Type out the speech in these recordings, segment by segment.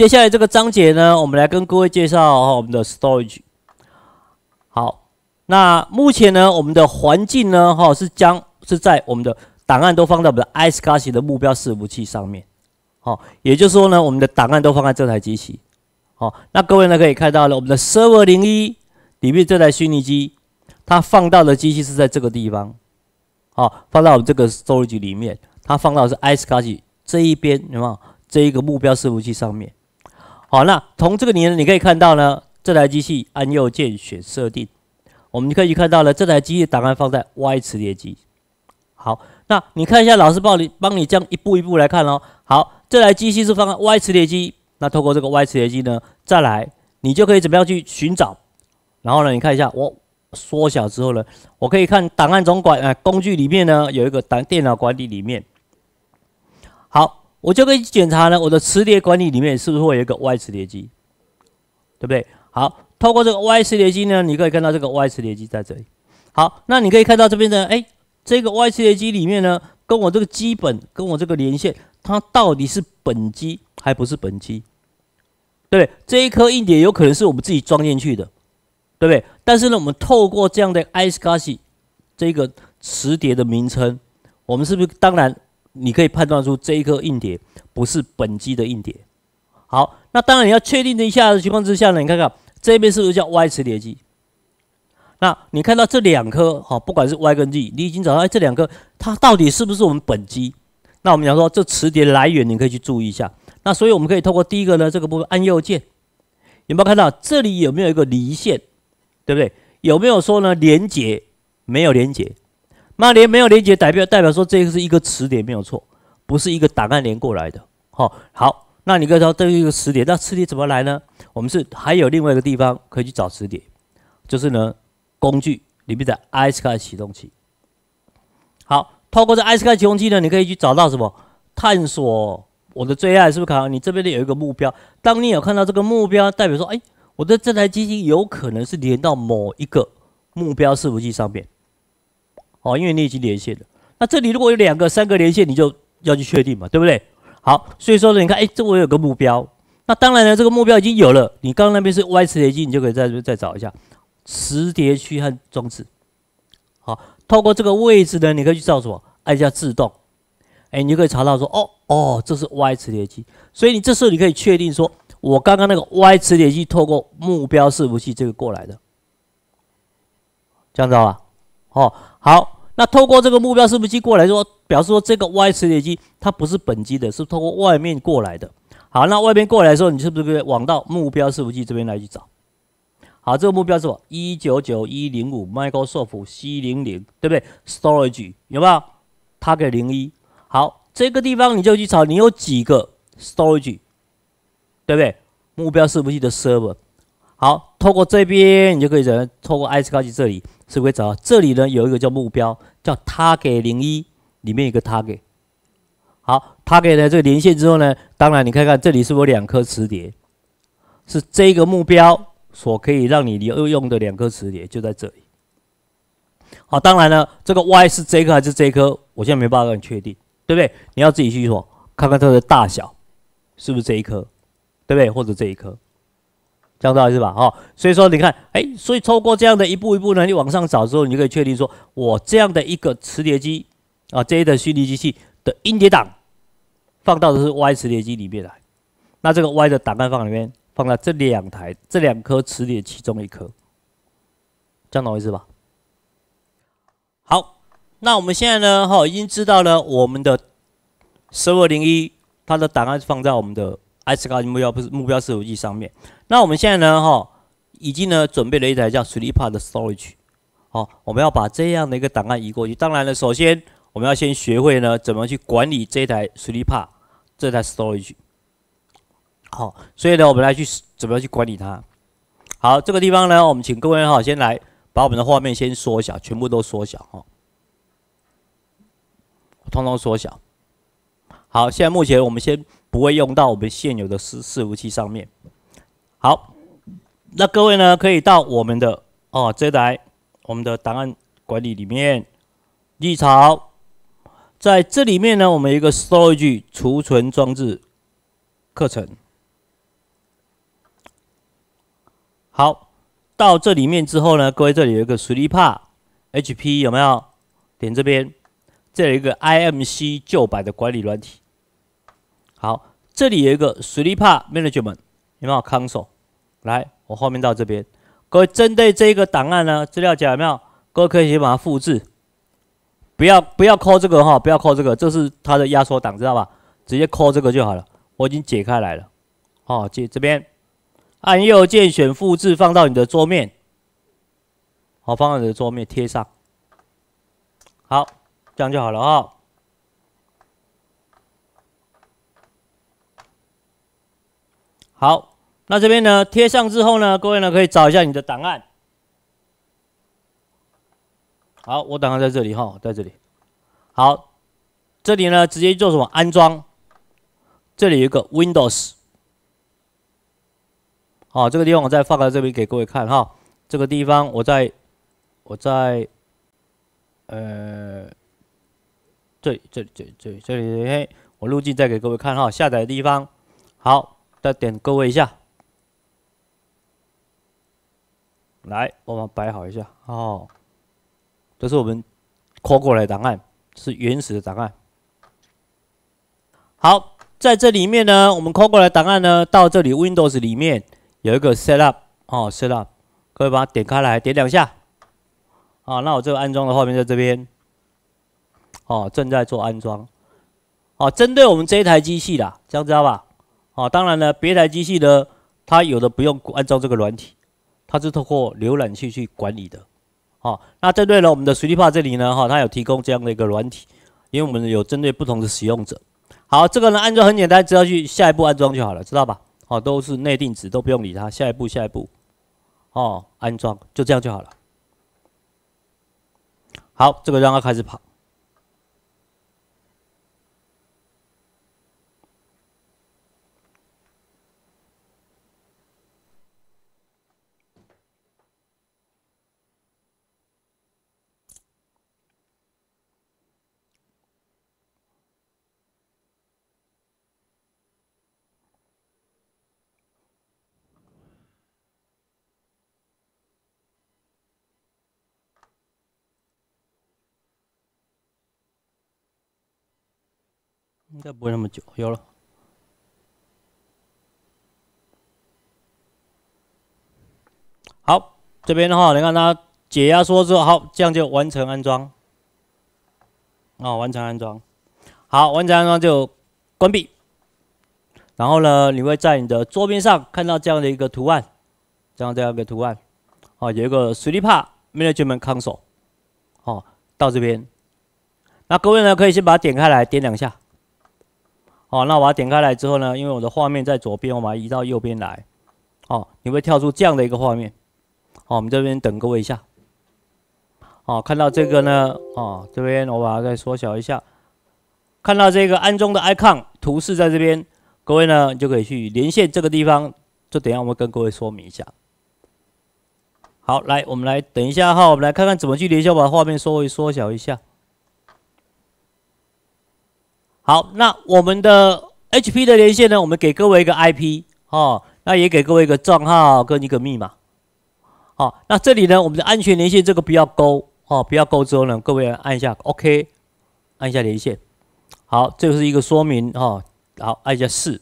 接下来这个章节呢，我们来跟各位介绍我们的 storage。好，那目前呢，我们的环境呢，哈，是将是在我们的档案都放到我们的 iSCSI a 的目标伺服器上面。好，也就是说呢，我们的档案都放在这台机器。好，那各位呢可以看到了，我们的 server 零一里面这台虚拟机，它放到的机器是在这个地方。好，放到我们这个 storage 里面，它放到是 iSCSI a 这一边，有没有？这一个目标伺服器上面。好，那从这个里面你可以看到呢，这台机器按右键选设定，我们可以看到了这台机器档案放在 Y 磁碟机。好，那你看一下老师帮你帮你这样一步一步来看哦。好，这台机器是放在 Y 磁碟机，那透过这个 Y 磁碟机呢，再来你就可以怎么样去寻找？然后呢，你看一下我缩小之后呢，我可以看档案总管呃工具里面呢有一个档电脑管理里面。好。我就可以检查呢，我的磁碟管理里面是不是会有一个 Y 磁碟机，对不对？好，透过这个 Y 磁碟机呢，你可以看到这个 Y 磁碟机在这里。好，那你可以看到这边的，哎，这个 Y 磁碟机里面呢，跟我这个基本跟我这个连线，它到底是本机还不是本机？对，这一颗硬碟有可能是我们自己装进去的，对不对？但是呢，我们透过这样的 ISCSI 这个磁碟的名称，我们是不是当然？你可以判断出这一颗硬碟不是本机的硬碟。好，那当然你要确定这一下的情况之下呢，你看看这边是不是叫 Y 磁碟机？那你看到这两颗好，不管是 Y 跟 Z，你已经找到哎，这两颗它到底是不是我们本机？那我们讲说这磁碟来源，你可以去注意一下。那所以我们可以透过第一个呢这个部分，按右键有没有看到这里有没有一个离线，对不对？有没有说呢连接？没有连接。那连没有连接代表代表说这个是一个词典没有错，不是一个档案连过来的。好，好，那你可以说这是一个词典，那词典怎么来呢？我们是还有另外一个地方可以去找词典，就是呢工具里面的 ISK 启动器。好，透过这 ISK 启动器呢，你可以去找到什么？探索我的最爱是不是？卡，你这边的有一个目标，当你有看到这个目标，代表说，哎，我的这台机器有可能是连到某一个目标服器上面。哦，因为你已经连线了。那这里如果有两个、三个连线，你就要去确定嘛，对不对？好，所以说呢，你看，哎，这我有个目标。那当然呢，这个目标已经有了。你刚刚那边是 Y 磁碟机，你就可以再再找一下磁碟区和装置。好，透过这个位置呢，你可以去什么？按一下自动。哎，你就可以查到说，哦哦，这是 Y 磁碟机。所以你这时候你可以确定说，我刚刚那个 Y 磁碟机透过目标是不是这个过来的？这样子啊？哦，好，那透过这个目标服器过来说，表示说这个 Y 磁铁机它不是本机的，是通过外面过来的。好，那外面过来的时候，你是不是往到目标服器这边来去找？好，这个目标是什一九九一零五 Microsoft C 零零，对不对？Storage 有没有？Target 零一。好，这个地方你就去找，你有几个 Storage，对不对？目标服器的 Server。好，透过这边你就可以找到，透过 a c a r e 这里。是不是会找到这里呢？有一个叫目标，叫 Tag 给零一，里面有个 Tag 给。好，Tag 给呢，这个连线之后呢，当然你看看这里是不是两颗磁碟，是这个目标所可以让你留用的两颗磁碟就在这里。好，当然呢，这个 Y 是这颗还是这颗，我现在没办法跟你确定，对不对？你要自己去说，看看它的大小是不是这一颗，对不对？或者这一颗。这样子是吧？哈，所以说你看，哎，所以透过这样的一步一步呢，你往上找之后，你就可以确定说，我这样的一个磁碟机啊，这一的虚拟机器的音碟档，放到的是 Y 磁碟机里面来。那这个 Y 的档案放里面，放在这两台这两颗磁碟其中一颗，这样意是吧？好，那我们现在呢，哈，已经知道了我们的十五零一，它的档案放在我们的 S 卡目标不是目标十五亿上面。那我们现在呢，哈，已经呢准备了一台叫 s l e e p a 的 Storage，好，我们要把这样的一个档案移过去。当然了，首先我们要先学会呢怎么去管理这台 s l e e p a 这台 Storage，好，所以呢我们来去怎么去管理它。好，这个地方呢，我们请各位哈先来把我们的画面先缩小，全部都缩小哈，统统缩小。好，现在目前我们先不会用到我们现有的试服务器上面。好，那各位呢，可以到我们的哦，这台我们的档案管理里面，立潮，在这里面呢，我们一个 storage 储存装置课程。好，到这里面之后呢，各位这里有一个 s l e p p a HP 有没有？点这边，这有一个 IMC 旧版的管理软体。好，这里有一个 s l e p p a management。有没有 console？来，我画面到这边，各位针对这个档案呢，资料夹有没有？各位可以先把它复制，不要不要抠这个哈，不要抠这个，这是它的压缩档，知道吧？直接抠这个就好了。我已经解开来了，哦，解这边，按右键选复制，放到你的桌面，好，放到你的桌面，贴上，好，这样就好了啊，好。那这边呢，贴上之后呢，各位呢可以找一下你的档案。好，我档案在这里哈，在这里。好，这里呢直接做什么安装，这里有一个 Windows。好，这个地方我再放在这边给各位看哈。这个地方我在我在呃，这里这里这这这里嘿，我路径再给各位看哈，下载的地方。好，再点各位一下。来，我们摆好一下。哦，这是我们 call 过来档案，是原始的档案。好，在这里面呢，我们 call 过来档案呢，到这里 Windows 里面有一个 Setup，哦，Setup，各位把它点开来，点两下。啊，那我这个安装的画面在这边。哦，正在做安装。哦，针对我们这一台机器的，知道吧？哦，当然了，别台机器呢，它有的不用安装这个软体。它是通过浏览器去管理的，好，那针对了我们的水利帕这里呢，哈，它有提供这样的一个软体，因为我们有针对不同的使用者，好，这个呢安装很简单，只要去下一步安装就好了，知道吧？好，都是内定值，都不用理它，下一步下一步，哦，安装就这样就好了。好，这个让它开始跑。应该不会那么久，有了。好，这边的话，你看它解压缩之后，好，这样就完成安装。啊，完成安装。好，完成安装就关闭。然后呢，你会在你的桌面上看到这样的一个图案，这样这样一个图案。啊，有一个“ Management Console，哦，到这边。那各位呢，可以先把它点开来，点两下。好，那我把它点开来之后呢，因为我的画面在左边，我把它移到右边来。好，你会跳出这样的一个画面。好，我们这边等各位一下。好，看到这个呢，哦，这边我把它再缩小一下。看到这个安装的 icon 图示在这边，各位呢就可以去连线这个地方。就等下我们跟各位说明一下。好，来，我们来等一下哈，我们来看看怎么去连线。我把画面稍微缩小一下。好，那我们的 H P 的连线呢？我们给各位一个 I P 哦，那也给各位一个账号跟一个密码。好，那这里呢，我们的安全连线这个不要勾哦，不要勾之后呢，各位按一下 OK，按一下连线。好，这是一个说明哈。好，按一下是。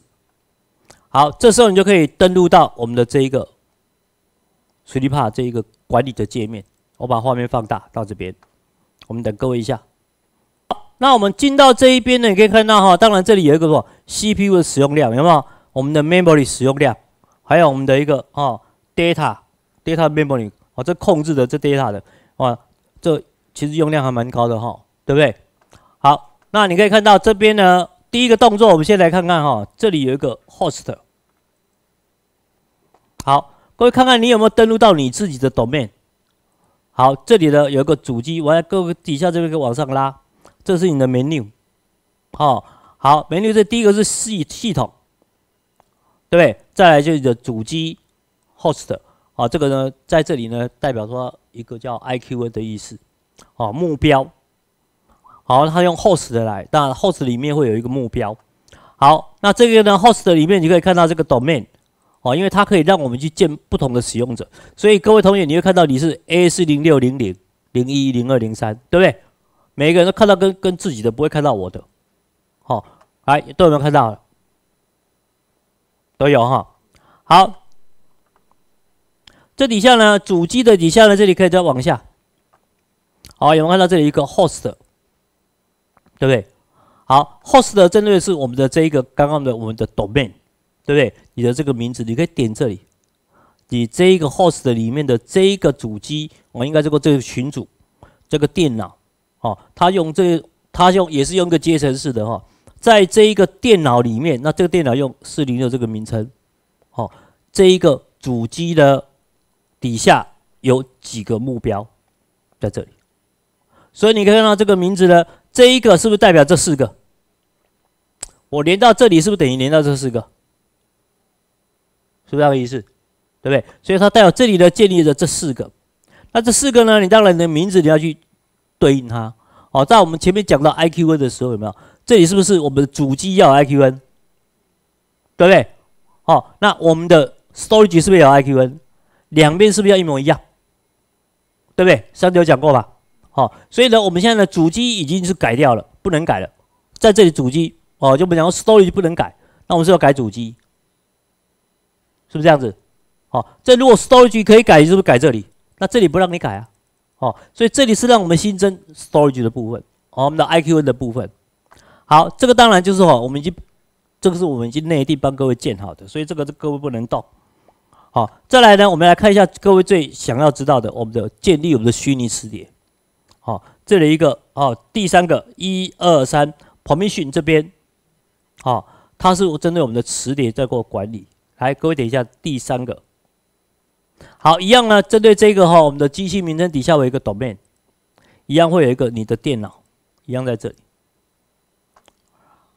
好，这时候你就可以登录到我们的这一个水利帕这一个管理的界面。我把画面放大到这边，我们等各位一下。那我们进到这一边呢，你可以看到哈，当然这里有一个什么 CPU 的使用量有没有？我们的 memory 使用量，还有我们的一个哦 data，data memory，哦，这控制的这 data 的，哇，这其实用量还蛮高的哈，对不对？好，那你可以看到这边呢，第一个动作，我们先来看看哈，这里有一个 host。好，各位看看你有没有登录到你自己的 domain。好，这里呢有一个主机，我在各位底下这边往上拉。这是你的 menu，好，好，menu 这第一个是系系统，对不对？再来就是你的主机 host，啊，这个呢在这里呢代表说一个叫 i q a 的意思，啊，目标。好，它用 host 来，当然 host 里面会有一个目标。好，那这个呢 host 里面你可以看到这个 domain，哦，因为它可以让我们去见不同的使用者，所以各位同学你会看到你是 a 四零六零零零一零二零三，对不对？每个人都看到跟跟自己的，不会看到我的。好，哎，都有没有看到？都有哈。好，这底下呢，主机的底下呢，这里可以再往下。好，有没有看到这里一个 host？对不对？好，host 针对是我们的这一个刚刚的我们的 domain，对不对？你的这个名字，你可以点这里。你这一个 host 里面的这一个主机，我应该这个这个群组，这个电脑。哦，他用这，他用也是用一个阶层式的哈，在这一个电脑里面，那这个电脑用406这个名称，哦，这一个主机的底下有几个目标在这里，所以你可以看到这个名字呢，这一个是不是代表这四个？我连到这里是不是等于连到这四个？是不是这个意思？对不对？所以它代表这里的建立了这四个，那这四个呢，你当然你的名字你要去。对应它哦，在我们前面讲到 iqn 的时候有没有？这里是不是我们的主机要 iqn，对不对？好，那我们的 storage 是不是有 iqn，两边是不是要一模一样？对不对？上次有讲过吧？好，所以呢，我们现在的主机已经是改掉了，不能改了。在这里主机哦，就我们讲 storage 不能改，那我们是要改主机，是不是这样子？好，这如果 storage 可以改，是不是改这里？那这里不让你改啊。哦，所以这里是让我们新增 storage 的部分，哦，我们的 iqn 的部分。好，这个当然就是哦，我们已经，这个是我们已经内地帮各位建好的，所以这个各位不能动。好，再来呢，我们来看一下各位最想要知道的，我们的建立我们的虚拟磁碟。好，这里一个，哦，第三个，一二三，permission 这边，好，它是针对我们的磁碟在做管理。来，各位等一下，第三个。好，一样呢。针对这个哈，我们的机器名称底下有一个 domain，一样会有一个你的电脑，一样在这里。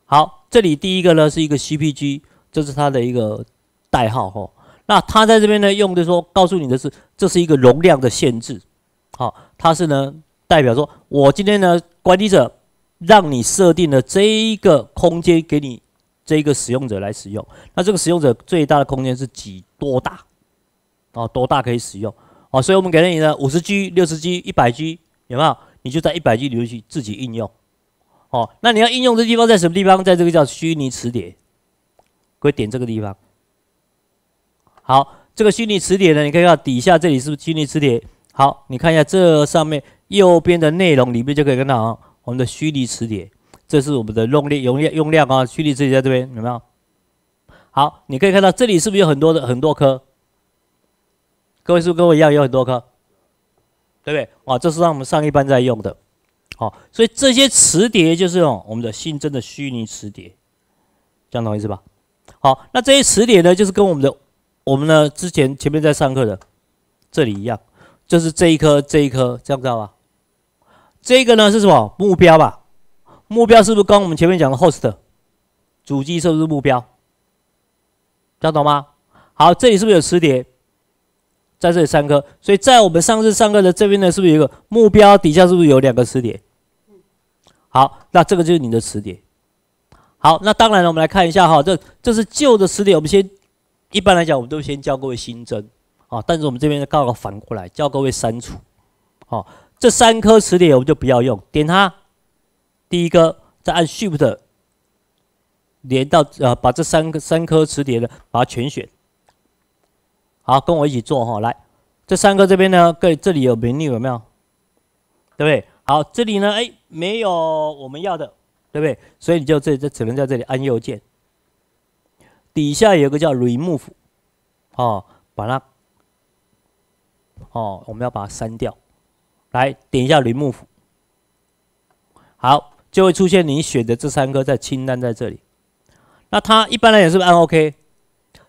好，这里第一个呢是一个 CPG，这是它的一个代号哈。那它在这边呢用的说，告诉你的是，这是一个容量的限制。好，它是呢代表说，我今天呢管理者让你设定了这一个空间给你这一个使用者来使用，那这个使用者最大的空间是几多大？哦，多大可以使用？哦，所以我们给了你的五十 G、六十 G、一百 G，有没有？你就在一百 G 里面去自己应用。哦，那你要应用的地方在什么地方？在这个叫虚拟磁碟，可以点这个地方。好，这个虚拟磁碟呢，你可以看底下这里是不是虚拟磁碟？好，你看一下这上面右边的内容里面就可以看到啊，我们的虚拟磁碟，这是我们的用量用量用量啊，虚拟磁碟在这边有没有？好，你可以看到这里是不是有很多的很多颗？各位是不是跟我一样有很多颗，对不对？啊，这是让我们上一班在用的，好，所以这些磁碟就是哦，我们的新增的虚拟磁碟，样懂意思吧？好，那这些磁碟呢，就是跟我们的，我们呢之前前面在上课的这里一样，就是这一颗这一颗，道不道吧？这个呢是什么目标吧？目标是不是跟我们前面讲的 host 主机是不是目标？样懂吗？好，这里是不是有磁碟？在这里三颗，所以在我们上次上课的这边呢，是不是有一个目标底下是不是有两个词典？好，那这个就是你的词典。好，那当然了，我们来看一下哈，这这是旧的词典，我们先一般来讲，我们都先教各位新增啊，但是我们这边刚好反过来教各位删除。好，这三颗词典我们就不要用，点它，第一个再按 Shift 连到呃，把这三个三颗词典呢，把它全选。好，跟我一起做哈，来，这三个这边呢，各这里有名利有没有？对不对？好，这里呢，哎，没有我们要的，对不对？所以你就这这只能在这里按右键，底下有个叫 o v 府，哦，把它，哦，我们要把它删掉，来点一下 o v 府，好，就会出现你选的这三个在清单在这里，那它一般来讲是不是按 OK？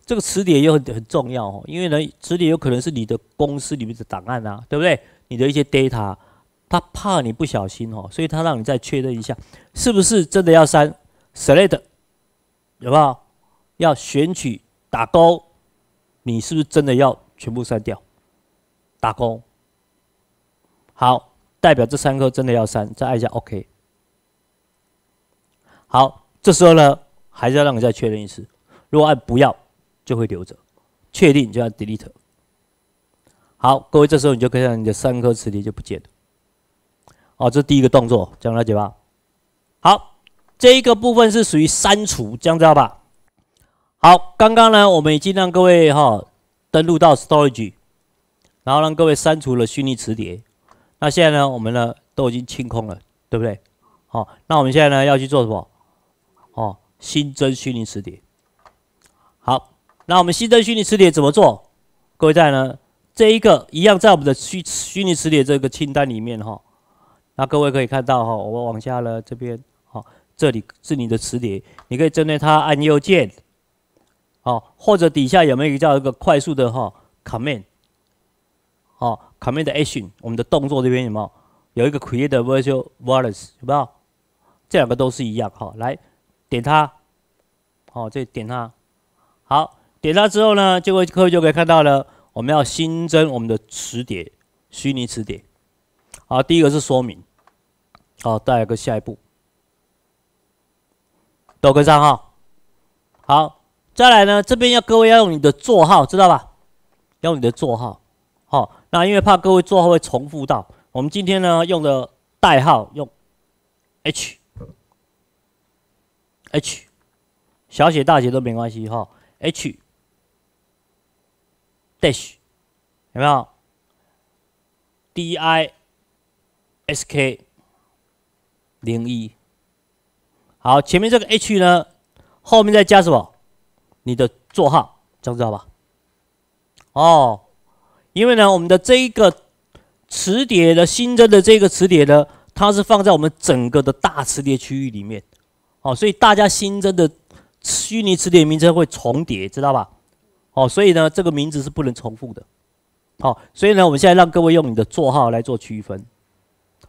这个词典又很很重要哦，因为呢，词典有可能是你的公司里面的档案啊，对不对？你的一些 data，他怕你不小心哦，所以他让你再确认一下，是不是真的要删？Select，有没有？要选取打勾，你是不是真的要全部删掉？打勾，好，代表这三颗真的要删，再按一下 OK。好，这时候呢，还是要让你再确认一次，如果按不要。就会留着，确定就按 delete。好，各位，这时候你就可以让你的三颗磁碟就不见了。哦，这是第一个动作，这样了解吧？好，这一个部分是属于删除这样知道吧？好，刚刚呢，我们已经让各位哈登录到 storage，然后让各位删除了虚拟磁碟。那现在呢，我们呢都已经清空了，对不对？好，那我们现在呢要去做什么？哦，新增虚拟磁碟。那我们新增虚拟磁碟怎么做？各位在呢？这一个一样在我们的虚虚拟磁碟这个清单里面哈。那各位可以看到哈，我往下了这边，好，这里是你的磁碟，你可以针对它按右键，好，或者底下有没有一个叫一个快速的哈 command，好 command action，我们的动作这边有没有？有一个 create virtual v i r u e s 有没有？这两个都是一样哈，来点它，好，再点它，好。点它之后呢，就会各位就可以看到了。我们要新增我们的词典，虚拟词典。好，第一个是说明。好，再来个下一步。豆个账号。好，再来呢，这边要各位要用你的座号，知道吧？用你的座号。好，那因为怕各位座号会重复到，我们今天呢用的代号用 H，H，小写大写都没关系哈。H Dash 有没有？Disk 零一。好，前面这个 H 呢，后面再加什么？你的座号，知道知道吧？哦，因为呢，我们的这一个磁碟的新增的这个磁碟呢，它是放在我们整个的大磁碟区域里面，哦，所以大家新增的虚拟磁碟名称会重叠，知道吧？哦，所以呢，这个名字是不能重复的。好，所以呢，我们现在让各位用你的座号来做区分。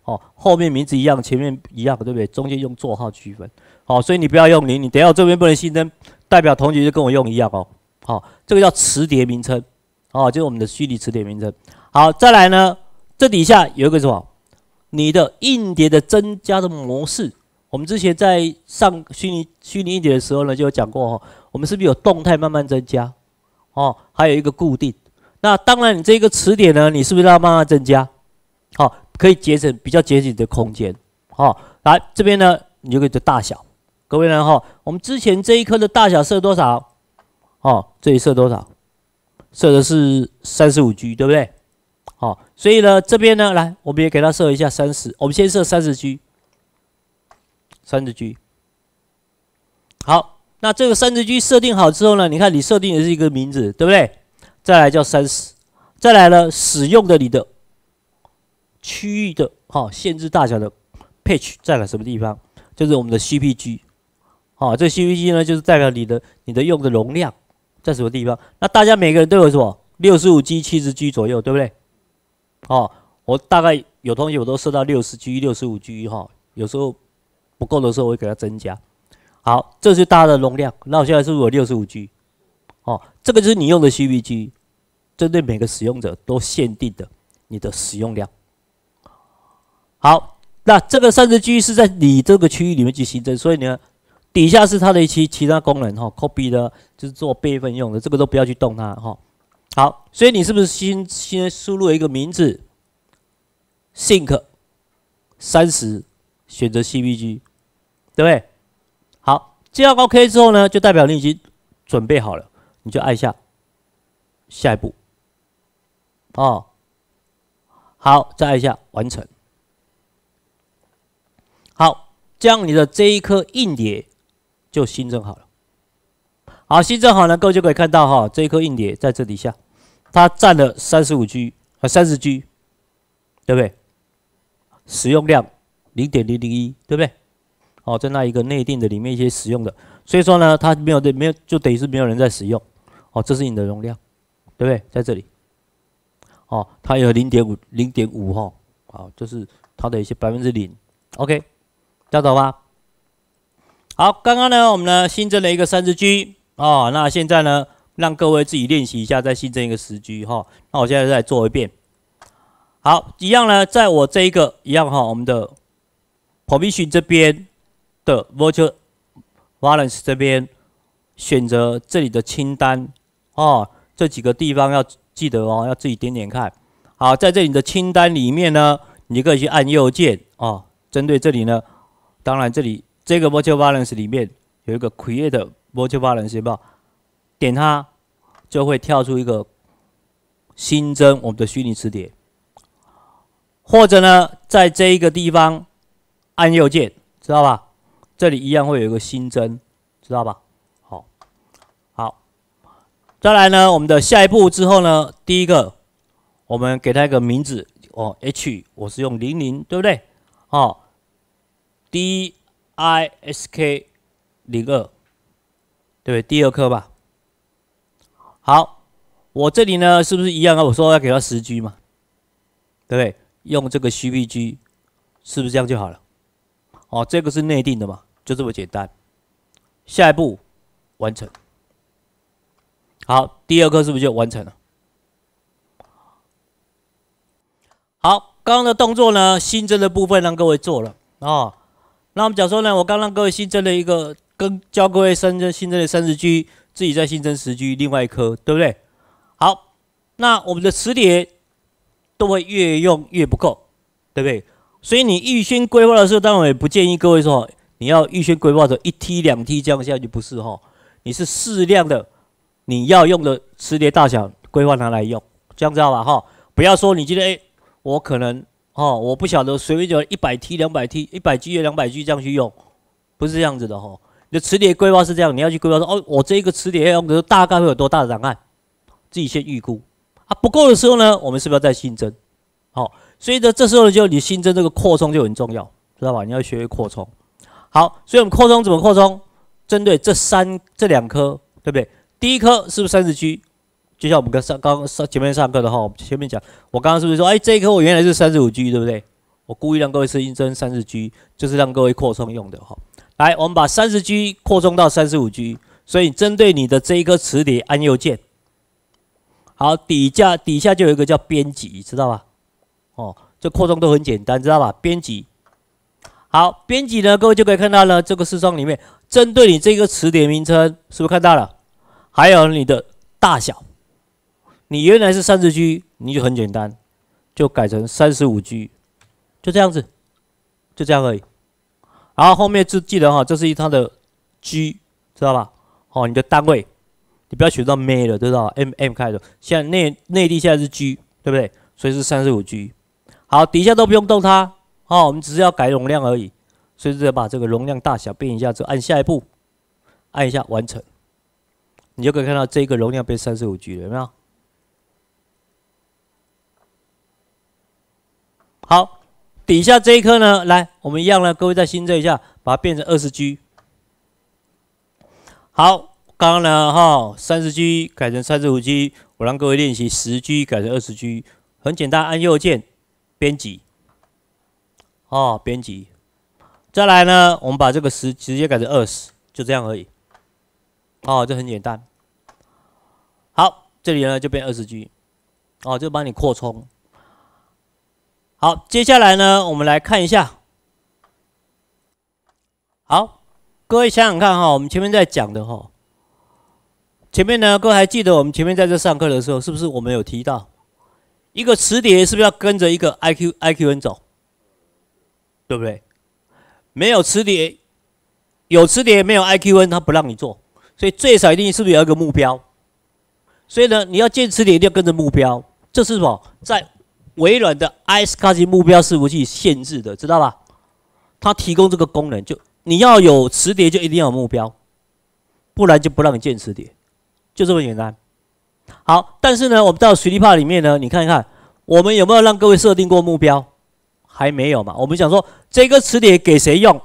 好，后面名字一样，前面一样，对不对？中间用座号区分。好，所以你不要用零，你等下我这边不能新增。代表同学就跟我用一样哦。好，这个叫磁碟名称。哦，就是我们的虚拟磁碟名称。好，再来呢，这底下有一个什么？你的硬碟的增加的模式。我们之前在上虚拟虚拟硬碟的时候呢，就有讲过哦。我们是不是有动态慢慢增加？哦，还有一个固定。那当然，你这个词典呢，你是不是要慢慢增加？好，可以节省比较节省的空间。好，来这边呢，你就可以的大小。各位呢，哈，我们之前这一颗的大小设多少？哦，这里设多少？设的是三十五 G，对不对？好，所以呢，这边呢，来，我们也给它设一下三十。我们先设三十 G，三十 G。好。那这个三十 G 设定好之后呢？你看你设定的是一个名字，对不对？再来叫三十，再来呢使用的你的区域的哈限制大小的 page 在了什么地方？就是我们的 CPG，好，这 CPG 呢就是代表你的你的用的容量在什么地方？那大家每个人都有什么六十五 G、七十 G 左右，对不对？哦，我大概有东西我都设到六十 G、六十五 G 哈，有时候不够的时候我会给它增加。好，这是大的容量。那我现在是不是我六十五 G？哦，这个就是你用的 C B G，针对每个使用者都限定的你的使用量。好，那这个三十 G 是在你这个区域里面去新增，所以呢，底下是它的一些其他功能哈。Copy 呢就是做备份用的，这个都不要去动它哈。好，所以你是不是新新输入一个名字？Sync 三十选择 C B G，对不对？这样 OK 之后呢，就代表你已经准备好了，你就按下下一步。哦，好，再一下完成。好，将你的这一颗硬碟就新增好了。好，新增好呢，各位就可以看到哈，这一颗硬碟在这底下，它占了三十五 G 和三十 G，对不对？使用量零点零零一，对不对？哦，在那一个内定的里面一些使用的，所以说呢，它没有的没有，就等于是没有人在使用。哦，这是你的容量，对不对？在这里。哦，它有零点五零点五哈，好，就是它的一些百分之零。OK，带走吧。好，刚刚呢，我们呢新增了一个三十 G，哦，那现在呢，让各位自己练习一下，再新增一个十 G 哈。那我现在再做一遍。好，一样呢，在我这一个一样哈，我们的 Permission 这边。的 virtual v o l n c e 这边选择这里的清单哦，这几个地方要记得哦，要自己点点看。好，在这里的清单里面呢，你可以去按右键哦。针对这里呢，当然这里这个 virtual v o l n c e 里面有一个 create virtual v o l n c e 吧，点它就会跳出一个新增我们的虚拟磁碟，或者呢，在这一个地方按右键，知道吧？这里一样会有一个新增，知道吧？好，好，再来呢，我们的下一步之后呢，第一个，我们给它一个名字哦，H，我是用零零，对不对？好，D I S K 零二，对不对？第二颗吧。好，我这里呢是不是一样啊？我说要给它十 G 嘛，对不对？用这个 C v G，是不是这样就好了？哦，这个是内定的嘛，就这么简单。下一步完成。好，第二颗是不是就完成了？好，刚刚的动作呢，新增的部分让各位做了啊。那我们讲说呢，我刚让各位新增了一个，跟教各位新增新增的三十 G，自己再新增十 G，另外一颗，对不对？好，那我们的磁碟都会越用越不够，对不对？所以你预先规划的时候，当然也不建议各位说你要预先规划的一梯两梯这样下去不是哈，你是适量的你要用的磁碟大小规划拿来用，这样知道吧哈？不要说你今天哎，我可能哦，我不晓得随便就一百 T、两百 T、一百 G、两百 G 这样去用，不是这样子的哈。你的磁碟规划是这样，你要去规划说哦，我这一个磁碟要用大概会有多大的档案，自己先预估啊，不够的时候呢，我们是不是要再新增？好。所以呢，这时候就你新增这个扩充就很重要，知道吧？你要学会扩充。好，所以我们扩充怎么扩充？针对这三这两颗，对不对？第一颗是不是三十 G？就像我们刚刚上前面上课的话，我们前面讲，我刚刚是不是说，哎，这一颗我原来是三十五 G，对不对？我故意让各位是新增三十 G，就是让各位扩充用的哈。来，我们把三十 G 扩充到三十五 G。所以针对你的这一颗磁碟，按右键。好，底下底下就有一个叫编辑，知道吧？哦，这扩充都很简单，知道吧？编辑，好，编辑呢，各位就可以看到了。这个视窗里面，针对你这个词典名称，是不是看到了？还有你的大小，你原来是三十 G，你就很简单，就改成三十五 G，就这样子，就这样而已。然后后面就记得哈，这是它的 G，知道吧？哦，你的单位，你不要选到 M 了，知吧？M M 开头，像内内地现在是 G，对不对？所以是三十五 G。好，底下都不用动它。哦，我们只是要改容量而已，所以再把这个容量大小变一下，就按下一步，按一下完成，你就可以看到这个容量变三十五 G 了，有没有？好，底下这一颗呢，来，我们一样呢，各位再新增一下，把它变成二十 G。好，刚刚呢，哈，三十 G 改成三十五 G，我让各位练习十 G 改成二十 G，很简单，按右键。编辑，哦，编辑，再来呢，我们把这个十直接改成二十，就这样而已，哦，这很简单。好，这里呢就变二十 G，哦，就帮你扩充。好，接下来呢，我们来看一下。好，各位想想看哈，我们前面在讲的哈，前面呢，各位还记得我们前面在这上课的时候，是不是我们有提到？一个磁碟是不是要跟着一个 I Q I Q N 走，对不对？没有磁碟，有磁碟没有 I Q N，他不让你做，所以最少一定是不是有一个目标？所以呢，你要建磁碟一定要跟着目标，这是什么？在微软的 I S C A G 目标服务器限制的，知道吧？它提供这个功能，就你要有磁碟，就一定要有目标，不然就不让你建磁碟，就这么简单。好，但是呢，我们到水力派里面呢，你看一看，我们有没有让各位设定过目标？还没有嘛？我们想说，这个磁铁给谁用？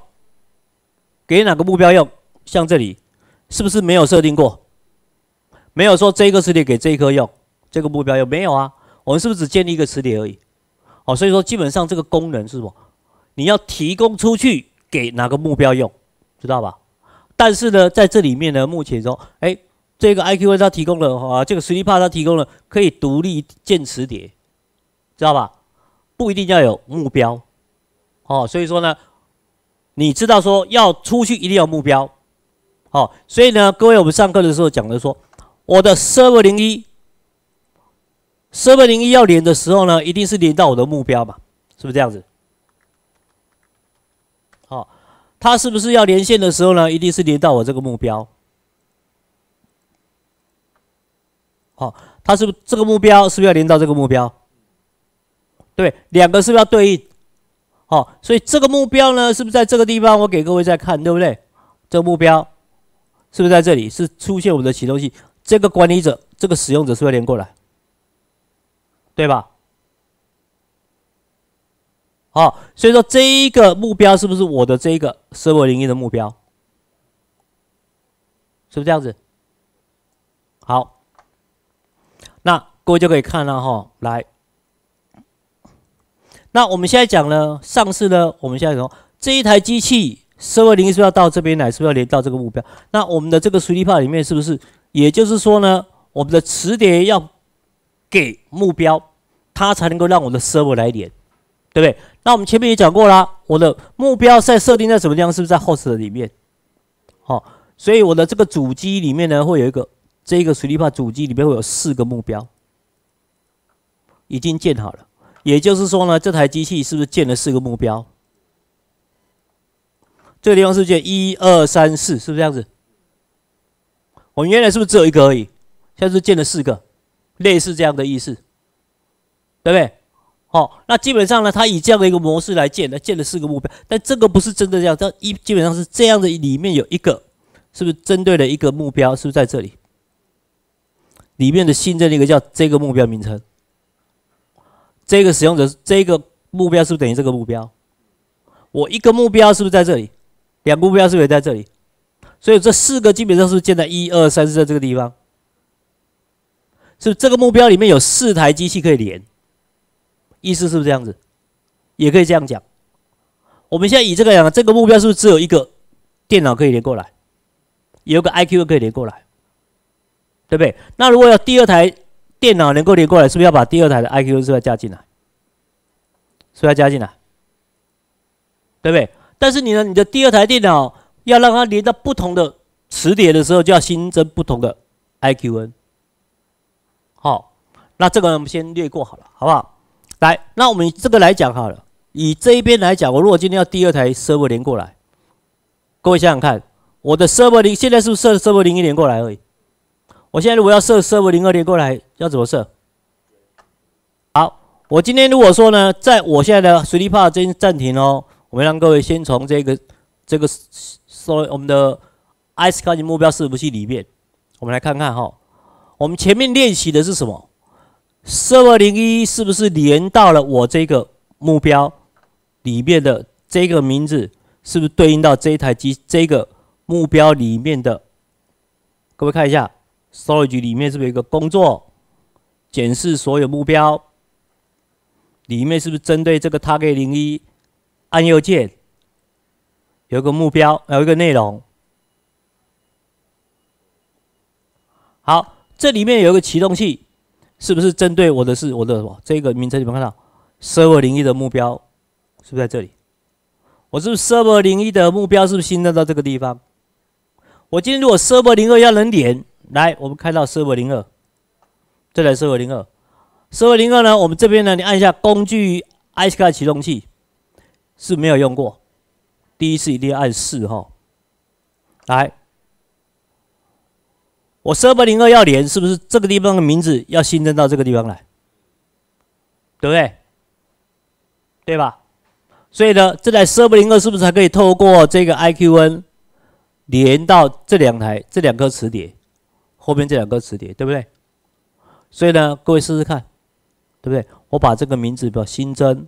给哪个目标用？像这里，是不是没有设定过？没有说这个磁铁给这一颗用，这个目标有没有啊？我们是不是只建立一个磁铁而已？哦，所以说基本上这个功能是什么？你要提供出去给哪个目标用，知道吧？但是呢，在这里面呢，目前说，哎。这个 i q 它提供了，这个十一 p r 它提供了可以独立建磁碟，知道吧？不一定要有目标哦。所以说呢，你知道说要出去一定要目标哦。所以呢，各位我们上课的时候讲的说，我的 server 零一，server 零一要连的时候呢，一定是连到我的目标嘛，是不是这样子？好，它是不是要连线的时候呢，一定是连到我这个目标？哦，它是不这个目标是不是要连到这个目标？对，两个是不是要对应？好，所以这个目标呢，是不是在这个地方？我给各位再看，对不对？这个目标是不是在这里？是出现我们的启动器，这个管理者，这个使用者是不是要连过来？对吧？好，所以说这一个目标是不是我的这一个 server 01的目标？是不是这样子？好。各位就可以看了哈，来。那我们现在讲呢，上市呢，我们现在说这一台机器，server 是不是要到这边来，是不是要连到这个目标？那我们的这个 s l e p p e r 里面是不是？也就是说呢，我们的磁碟要给目标，它才能够让我的 server 来连，对不对？那我们前面也讲过啦，我的目标在设定在什么地方？是不是在 host 里面？好，所以我的这个主机里面呢，会有一个这个 s l e e p e r 主机里面会有四个目标。已经建好了，也就是说呢，这台机器是不是建了四个目标？这个地方是建一二三四，是不是这样子？我们原来是不是只有一个而已？现在是建了四个，类似这样的意思，对不对？好，那基本上呢，它以这样的一个模式来建，来建了四个目标。但这个不是真的这样，这一基本上是这样的，里面有一个，是不是针对了一个目标？是不是在这里？里面的新增一个叫这个目标名称。这个使用者，这个目标是不是等于这个目标？我一个目标是不是在这里？两个目标是不是在这里？所以这四个基本上是建在一二三四在这个地方，不是这个目标里面有四台机器可以连，意思是不是这样子？也可以这样讲。我们现在以这个讲，这个目标是不是只有一个电脑可以连过来？有个 I Q 可以连过来，对不对？那如果要第二台？电脑能够连过来，是不是要把第二台的 i q 不是要加进来，是不是要加进来，对不对？但是你呢，你的第二台电脑要让它连到不同的磁碟的时候，就要新增不同的 iqn。好，那这个我们先略过好了，好不好？来，那我们这个来讲好了，以这一边来讲，我如果今天要第二台 server 连过来，各位想想看，我的 server 零现在是不 server 零一连过来而已。我现在如果要设设为零二连过来，要怎么设？好，我今天如果说呢，在我现在的水利帕这边暂停哦，我们让各位先从这个这个说我们的 Icecard 目标伺服器里面，我们来看看哈。我们前面练习的是什么？设为零一是不是连到了我这个目标里面的这个名字？是不是对应到这一台机这个目标里面的？各位看一下。Storage 里面是不是有一个工作检视所有目标？里面是不是针对这个 Target 零一按右键，有一个目标，有一个内容。好，这里面有一个启动器，是不是针对我的是我的这个名称？你们看到 Server 零一的目标是不是在这里？我是不是 Server 零一的目标是不是新增到这个地方？我今天如果 Server 零二要人脸。来，我们开到设备零二，这台设备零二，设备零二呢？我们这边呢？你按一下工具 i s c s 启动器是没有用过，第一次一定要按四哈。来，我设备零二要连，是不是这个地方的名字要新增到这个地方来？对不对？对吧？所以呢，这台设备零二是不是还可以透过这个 iQN 连到这两台这两颗磁碟？后边这两个词铁，对不对？所以呢，各位试试看，对不对？我把这个名字叫新增，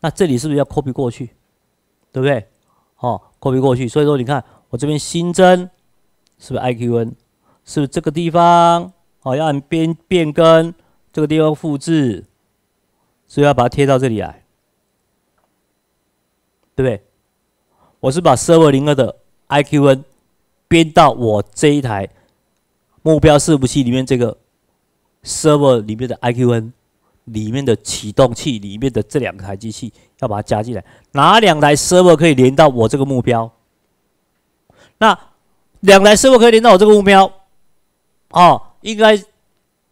那这里是不是要 copy 过去，对不对？哦，copy 过去，所以说你看我这边新增是不是 iqn，是不这个地方哦，要按变变更，这个地方复制，所以要把它贴到这里来，对不对？我是把 server 零二的 iqn。编到我这一台目标服器里面，这个 server 里面的 iqn 里面的启动器里面的这两台机器，要把它加进来。哪两台 server 可以连到我这个目标？那两台 server 可以连到我这个目标？哦，应该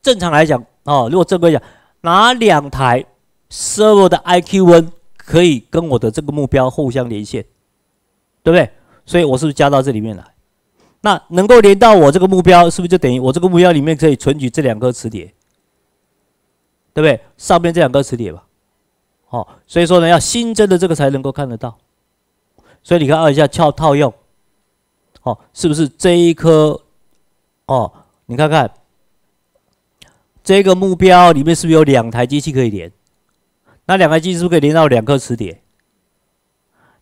正常来讲，哦，如果正规讲，哪两台 server 的 iqn 可以跟我的这个目标互相连线，对不对？所以，我是不是加到这里面来？那能够连到我这个目标，是不是就等于我这个目标里面可以存取这两颗磁铁，对不对？上面这两颗磁铁吧。好，所以说呢，要新增的这个才能够看得到。所以你看一下，翘套用，哦，是不是这一颗？哦，你看看这个目标里面是不是有两台机器可以连？那两台机器是不是可以连到两颗磁铁？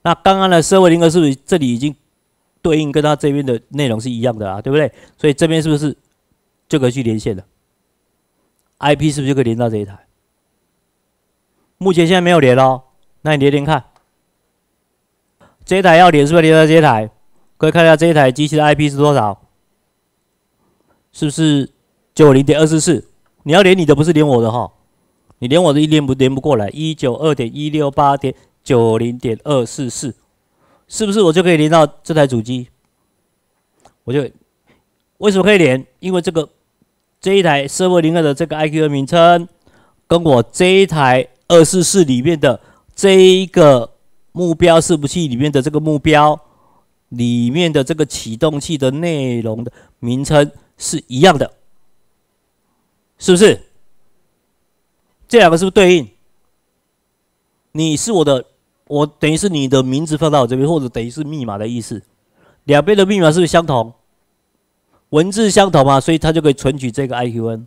那刚刚的设会零二是不是这里已经？对应跟它这边的内容是一样的啊，对不对？所以这边是不是就可以去连线了？IP 是不是就可以连到这一台？目前现在没有连哦，那你连连看。这一台要连是不是连到这一台？可以看一下这一台机器的 IP 是多少？是不是九零点二四四？你要连你的不是连我的哈，你连我的一连不连不过来，一九二点一六八点九零点二四四。是不是我就可以连到这台主机？我就为什么可以连？因为这个这一台设备零二的这个 I Q 的名称，跟我这一台二四四里面的这一个目标服器里面的这个目标里面的这个启动器的内容的名称是一样的，是不是？这两个是不是对应？你是我的。我等于是你的名字放到我这边，或者等于是密码的意思。两边的密码是不是相同？文字相同嘛，所以它就可以存取这个 IQN。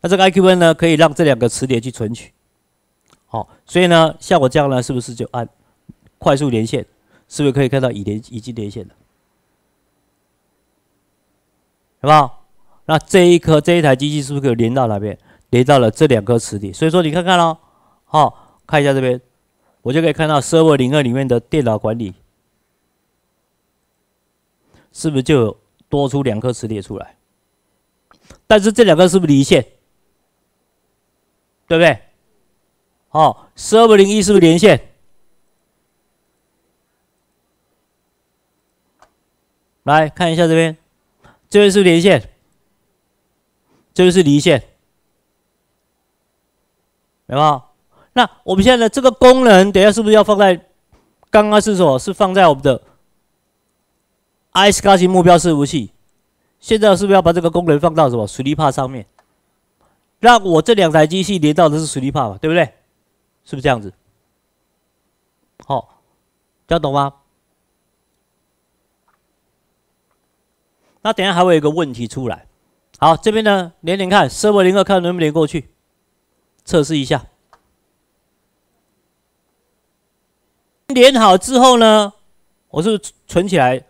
那这个 IQN 呢，可以让这两个磁碟去存取。好，所以呢，像我这样呢，是不是就按快速连线？是不是可以看到已连已经连线了？好不好？那这一颗这一台机器是不是可以连到哪边？连到了这两个磁碟。所以说你看看喽，好看一下这边。我就可以看到十二零二里面的电脑管理，是不是就多出两颗磁铁出来？但是这两个是不是离线？对不对？好，十二零一是不是连线？来看一下这边，这边是连线，这边是离线，明白？那我们现在的这个功能等下是不是要放在？刚刚是说，是放在我们的 iScarcity 目标伺服器。现在是不是要把这个功能放到什么水立帕上面？那我这两台机器连到的是水 p 帕嘛，对不对？是不是这样子？好，大家懂吗？那等下还有一个问题出来。好，这边呢，连连看，e r 零二看能不连过去，测试一下。连好之后呢，我是存起来，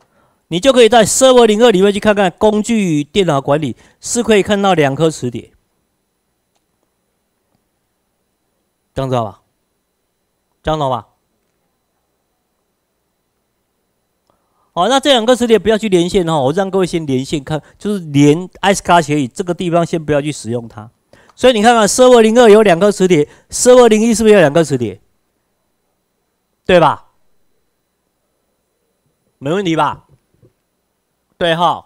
你就可以在 s e r v r 零二里面去看看工具电脑管理是可以看到两颗磁铁，知道吧？这样懂吧？好，那这两个磁铁不要去连线哦，我让各位先连线看，就是连 i s c s 议这个地方先不要去使用它。所以你看看 s e r v r 零二有两颗磁铁，s e r v r 零一是不是有两个磁铁？对吧？没问题吧？对哈。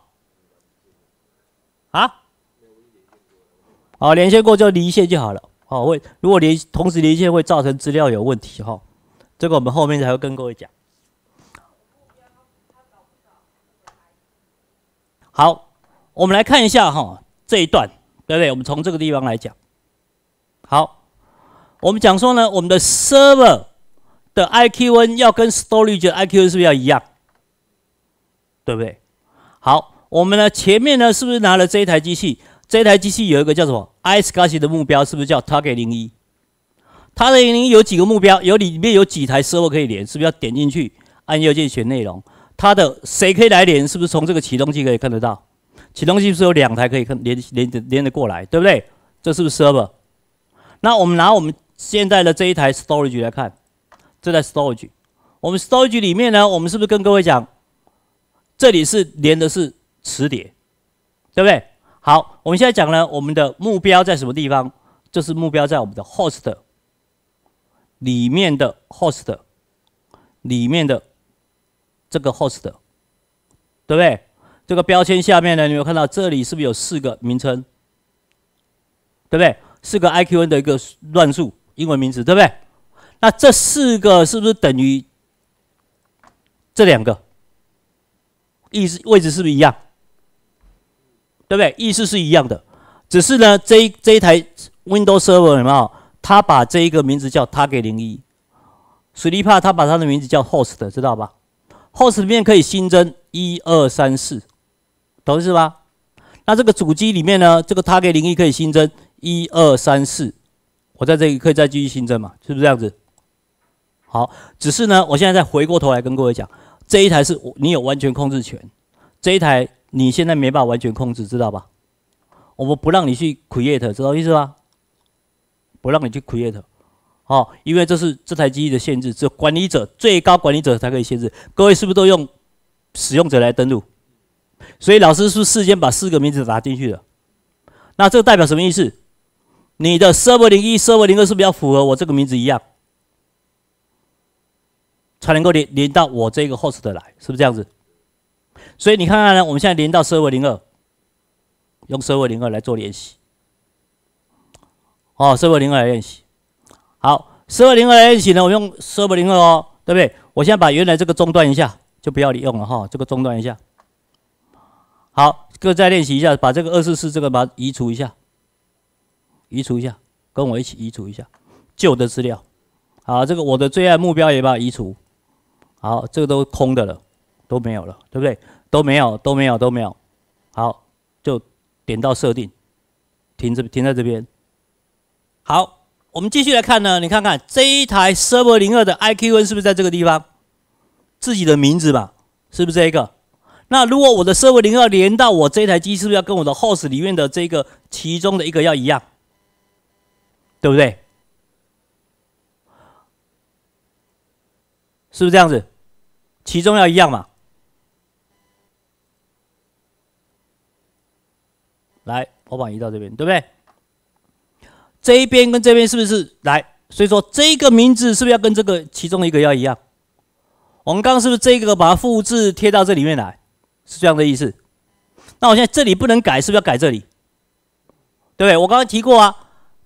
啊？好，连线过就离线就好了。好，会如果连同时连线会造成资料有问题哈。这个我们后面才会跟各位讲。好，我们来看一下哈这一段，对不对？我们从这个地方来讲。好，我们讲说呢，我们的 server。的 i q N 要跟 Storage IQ N 是不是要一样？对不对？好，我们呢前面呢是不是拿了这一台机器？这一台机器有一个叫什么？ISCSI a 的目标是不是叫 Target 零一？它的零一有几个目标？有里面有几台 Server 可以连？是不是要点进去按右键选内容？它的谁可以来连？是不是从这个启动器可以看得到？启动器是不是有两台可以看连连的连的过来？对不对？这是不是 Server？那我们拿我们现在的这一台 Storage 来看。这在 storage，我们 storage 里面呢，我们是不是跟各位讲，这里是连的是磁碟，对不对？好，我们现在讲呢，我们的目标在什么地方？就是目标在我们的 host 里面的 host 里面的这个 host，对不对？这个标签下面呢，有有看到？这里是不是有四个名称？对不对？四个 iqn 的一个乱数英文名字，对不对？那这四个是不是等于这两个？意思位置是不是一样？对不对？意思是一样的，只是呢，这一这一台 Windows Server 里面哦，它把这一个名字叫 Tag 0 1 s l i p 它把它的名字叫 Host，知道吧？Host 里面可以新增一二三四，懂意思吧？那这个主机里面呢，这个 Tag 01可以新增一二三四，我在这里可以再继续新增嘛？是不是这样子？好，只是呢，我现在再回过头来跟各位讲，这一台是你有完全控制权，这一台你现在没办法完全控制，知道吧？我们不让你去 create，知道意思吧？不让你去 create，好，因为这是这台机器的限制，只有管理者、最高管理者才可以限制。各位是不是都用使用者来登录？所以老师是事先把四个名字打进去的，那这代表什么意思？你的 server 零一、server 零二是不是要符合我这个名字一样。才能够连连到我这个 host 来，是不是这样子？所以你看看呢，我们现在连到 server 零二，用 server 零二来做练习。哦，e r 零二来练习，好，e r 零二来练习呢，我用 server 零二哦，对不对？我现在把原来这个中断一下，就不要你用了哈，这个中断一下。好，各再练习一下，把这个二四四这个把它移除一下，移除一下，跟我一起移除一下旧的资料。好，这个我的最爱目标也把它移除。好，这个都空的了，都没有了，对不对？都没有，都没有，都没有。好，就点到设定，停这停在这边。好，我们继续来看呢，你看看这一台 server 零二的 i q n 是不是在这个地方？自己的名字吧，是不是这一个？那如果我的 server 零二连到我这一台机，是不是要跟我的 host 里面的这个其中的一个要一样？对不对？是不是这样子？其中要一样嘛，来，我把移到这边，对不对？这一边跟这边是不是？来，所以说这个名字是不是要跟这个其中一个要一样？我们刚刚是不是这个把它复制贴到这里面来，是这样的意思？那我现在这里不能改，是不是要改这里？对不对？我刚刚提过啊，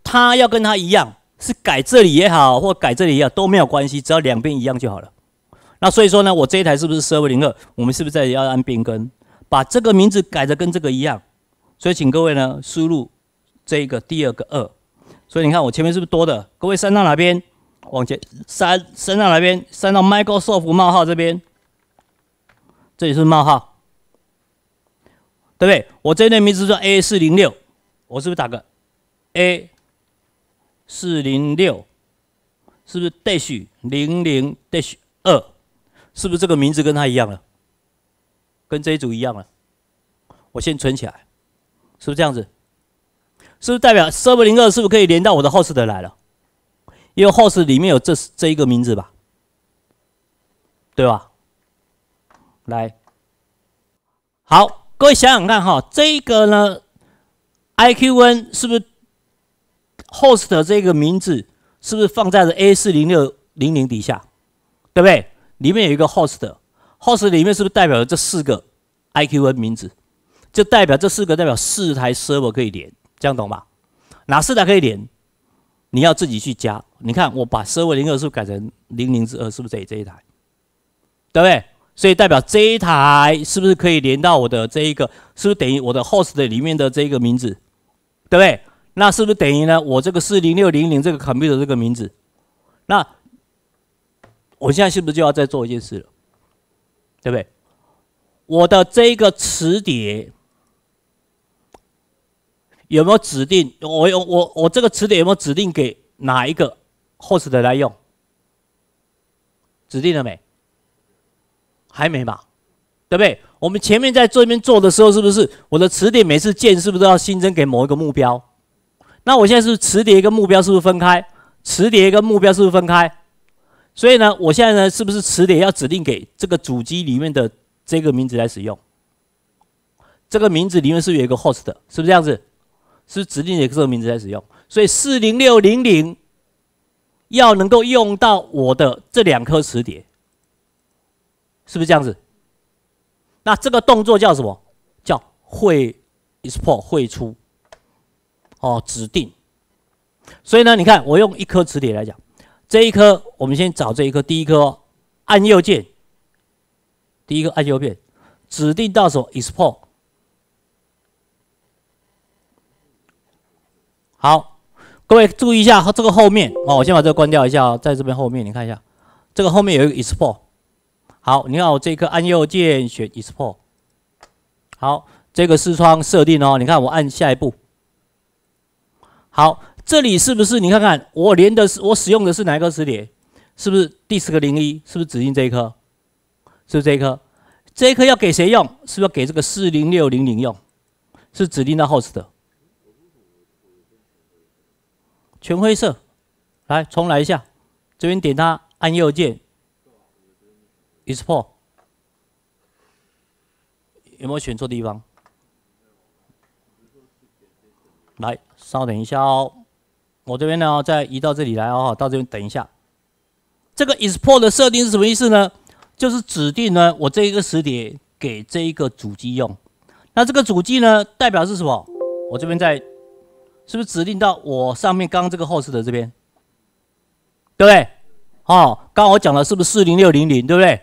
它要跟它一样，是改这里也好，或改这里也好都没有关系，只要两边一样就好了。那所以说呢，我这一台是不是 server 零二？我们是不是在要按变更，把这个名字改的跟这个一样？所以请各位呢输入这个第二个二。所以你看我前面是不是多的？各位删到哪边？往前删，删到哪边？删到 Microsoft 冒号这边。这里是冒号，对不对？我这的名字叫 A 四零六，我是不是打个 A 四零六？是不是 dash 零零 dash 二？是不是这个名字跟他一样了？跟这一组一样了，我先存起来，是不是这样子？是不是代表 server 零二是不是可以连到我的 host 来了？因为 host 里面有这这一个名字吧，对吧？来，好，各位想想看哈，这个呢，i q n 是不是 host 这个名字是不是放在了 a 四零六零零底下，对不对？里面有一个 host，host 里面是不是代表这四个 iqn 名字？就代表这四个代表四台 server 可以连，这样懂吧？哪四台可以连？你要自己去加。你看我把 server 零二是不是改成零零之二？是不是这这一台？对不对？所以代表这一台是不是可以连到我的这一个？是不是等于我的 host 里面的这个名字？对不对？那是不是等于呢？我这个四零六零零这个 computer 这个名字？那？我现在是不是就要再做一件事了？对不对？我的这个磁碟有没有指定？我用我我这个磁碟有没有指定给哪一个 host 的来用？指定了没？还没吧？对不对？我们前面在这边做的时候，是不是我的磁碟每次建是不是都要新增给某一个目标？那我现在是磁碟跟目标是不是分开？磁碟跟目标是不是分开？所以呢，我现在呢，是不是词典要指定给这个主机里面的这个名字来使用？这个名字里面是有一个 host，是不是这样子？是指定给这个名字来使用。所以40600要能够用到我的这两颗磁碟，是不是这样子？那这个动作叫什么？叫会 export 会出哦，指定。所以呢，你看我用一颗磁碟来讲。这一颗，我们先找这一颗。第一颗，按右键。第一颗按右键第一个按右键指定到手 export。好，各位注意一下这个后面哦，我先把这个关掉一下，在这边后面你看一下，这个后面有一个 export。好，你看我这一颗按右键选 export。好，这个视窗设定哦，你看我按下一步。好。这里是不是你看看我连的是我使用的是哪一颗磁铁？是不是第四个零一？是不是指定这一颗？是不是这一颗？这一颗要给谁用？是不是要给这个四零六零零用？是指定到 host 的？全灰色，来重来一下，这边点它，按右键，export，有没有选错地方？来，稍等一下哦。我这边呢，再移到这里来哦，到这边等一下。这个 export 的设定是什么意思呢？就是指定呢，我这一个磁碟给这一个主机用。那这个主机呢，代表是什么？我这边在，是不是指定到我上面刚这个 host 的这边？对不对？哦，刚我讲了，是不是四零六零零？对不对？